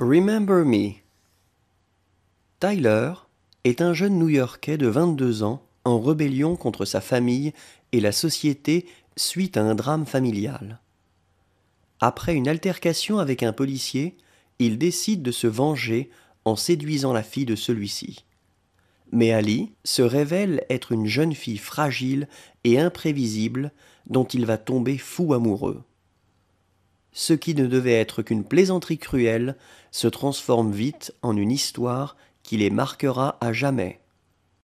Remember Me. Tyler est un jeune New-Yorkais de 22 ans en rébellion contre sa famille et la société suite à un drame familial. Après une altercation avec un policier, il décide de se venger en séduisant la fille de celui-ci. Mais Ali se révèle être une jeune fille fragile et imprévisible dont il va tomber fou amoureux ce qui ne devait être qu'une plaisanterie cruelle se transforme vite en une histoire qui les marquera à jamais.